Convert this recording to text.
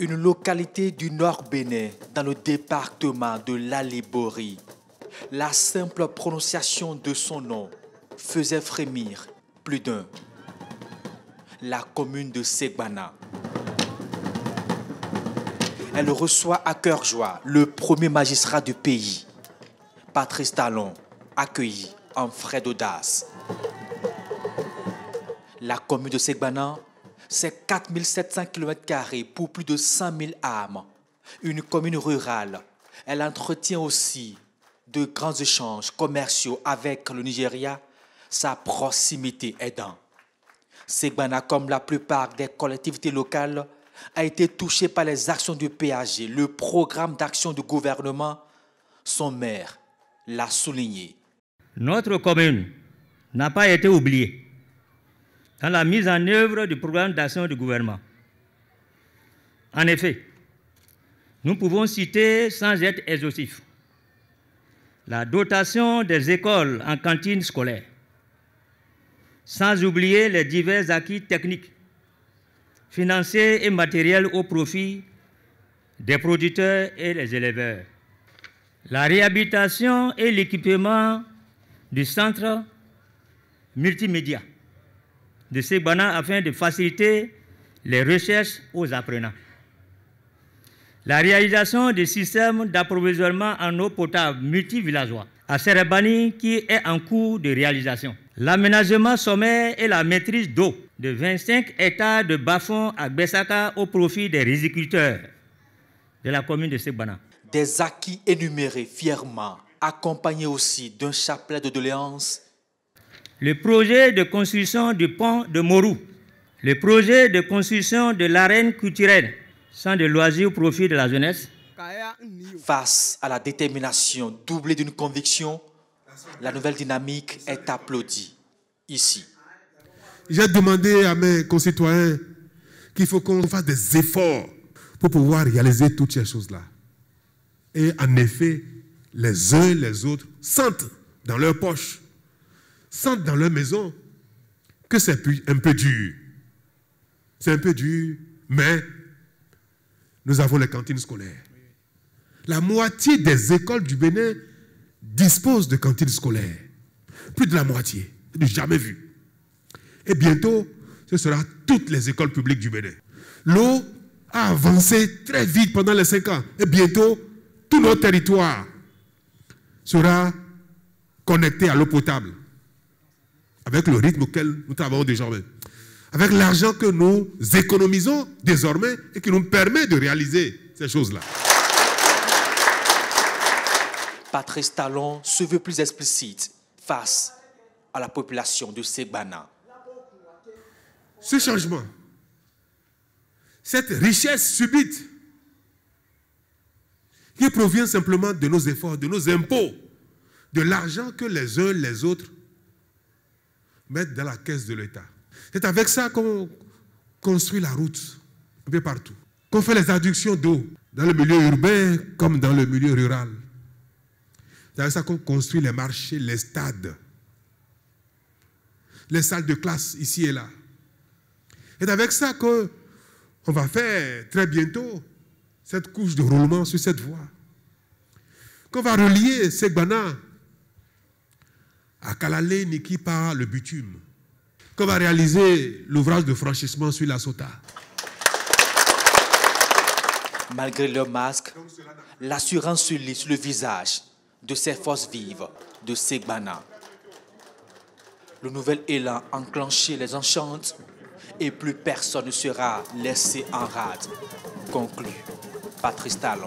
une localité du nord Bénin, dans le département de l'Alibori. La simple prononciation de son nom faisait frémir plus d'un. La commune de Segbana. Elle reçoit à cœur joie le premier magistrat du pays, Patrice Talon, accueilli en frais d'audace. La commune de Segbana c'est 4700 km pour plus de 100 000 âmes, une commune rurale. Elle entretient aussi de grands échanges commerciaux avec le Nigeria, sa proximité aidant. Segbana, comme la plupart des collectivités locales, a été touchée par les actions du PAG, le programme d'action du gouvernement. Son maire l'a souligné. Notre commune n'a pas été oubliée dans la mise en œuvre du programme d'action du gouvernement. En effet, nous pouvons citer sans être exhaustif la dotation des écoles en cantine scolaire, sans oublier les divers acquis techniques, financiers et matériels au profit des producteurs et des éleveurs. La réhabilitation et l'équipement du centre multimédia de ces afin de faciliter les recherches aux apprenants. La réalisation des systèmes d'approvisionnement en eau potable multivillageois à Serebani qui est en cours de réalisation. L'aménagement sommaire et la maîtrise d'eau de 25 états de bas-fonds à Bessaka au profit des riziculteurs de la commune de Sebana. Des acquis énumérés fièrement, accompagnés aussi d'un chapelet de doléances le projet de construction du pont de Morou, le projet de construction de l'arène culturelle, sans de loisirs au profit de la jeunesse. Face à la détermination doublée d'une conviction, la nouvelle dynamique est applaudie ici. J'ai demandé à mes concitoyens qu'il faut qu'on fasse des efforts pour pouvoir réaliser toutes ces choses-là. Et en effet, les uns et les autres sentent dans leurs poches sentent dans leur maison que c'est un peu dur. C'est un peu dur, mais nous avons les cantines scolaires. La moitié des écoles du Bénin disposent de cantines scolaires. Plus de la moitié. Du jamais vu. Et bientôt, ce sera toutes les écoles publiques du Bénin. L'eau a avancé très vite pendant les cinq ans. Et bientôt, tout notre territoire sera connecté à l'eau potable avec le rythme auquel nous travaillons désormais, avec l'argent que nous économisons désormais et qui nous permet de réaliser ces choses-là. Patrice Talon se veut plus explicite face à la population de Sebana. Ce changement, cette richesse subite, qui provient simplement de nos efforts, de nos impôts, de l'argent que les uns les autres mettre dans la caisse de l'État. C'est avec ça qu'on construit la route un peu partout, qu'on fait les adductions d'eau dans le milieu urbain comme dans le milieu rural. C'est avec ça qu'on construit les marchés, les stades, les salles de classe ici et là. C'est avec ça qu'on va faire très bientôt cette couche de roulement sur cette voie, qu'on va relier ces bananes à Kalalé Niki par le butume comme va réaliser l'ouvrage de franchissement sur la Sota. Malgré le masque, l'assurance se lit sur le visage de ces forces vives de Segbana. Le nouvel élan enclenché les enchantes et plus personne ne sera laissé en rade. Conclut Patrice Talon.